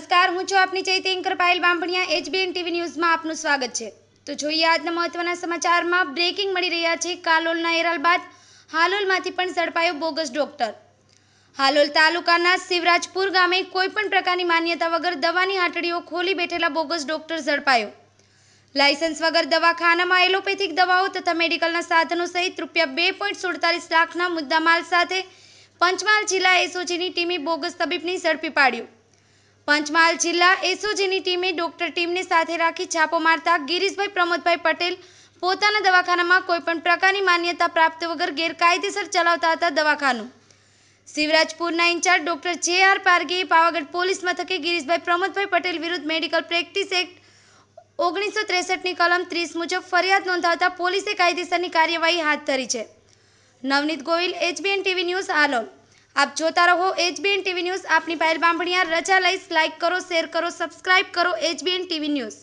નમસ્કાર હું છું આપની ચૈતેન્કર પાયલ બામણિયા એચબીએન ટીવી ન્યૂઝમાં આપનું સ્વાગત છે તો જોઈએ આજના મહત્વના સમાચારમાં બ્રેકિંગ મળી રહ્યા છે કાલોલના એરાલ બાદ હાલોલમાંથી પણ ઝડપાયો બોગસ ડોક્ટર હાલોલ તાલુકાના શિવરાજપુર ગામે કોઈપણ પ્રકારની માન્યતા વગર દવાની હાટડીઓ ખોલી બેઠેલા બોગસ ડોક્ટર ઝડપાયો લાયસન્સ વગર દવાખાનામાં એલોપેથિક દવાઓ તથા મેડિકલના સાધનો સહિત રૂપિયા બે પોઈન્ટ સુડતાલીસ લાખના મુદ્દામાલ સાથે પંચમહાલ જિલ્લા એસઓજીની ટીમે બોગસ તબીબની ઝડપી પાડ્યું પંચમહાલ જિલ્લા એસઓજીની ટીમે ડોક્ટર ટીમને સાથે રાખી છાપો મારતા ગિરીશભાઈ પ્રમોદભાઈ પટેલ પોતાના દવાખાનામાં કોઈપણ પ્રકારની માન્યતા પ્રાપ્ત વગર ગેરકાયદેસર ચલાવતા હતા દવાખાનું શિવરાજપુરના ઇન્ચાર્જ ડોક્ટર જે આર પારગીએ પાવાગઢ પોલીસ મથકે ગિરીશભાઈ પ્રમોદભાઈ પટેલ વિરુદ્ધ મેડિકલ પ્રેક્ટિસ એક્ટ ઓગણીસો ત્રેસઠની કલમ ત્રીસ મુજબ ફરિયાદ નોંધાવતા પોલીસે કાયદેસરની કાર્યવાહી હાથ ધરી છે Navneet Gohil HBN TV news આલોમ આપ જોતા રહો એચબીએન ટીવી ન્યૂઝ આપની પહેલ બાંભણિયા રજા લઈશ લાઇક કરો શેર કરો સબસ્ક્રાઇબ કરો એચબીએન ટીવી ન્યૂઝ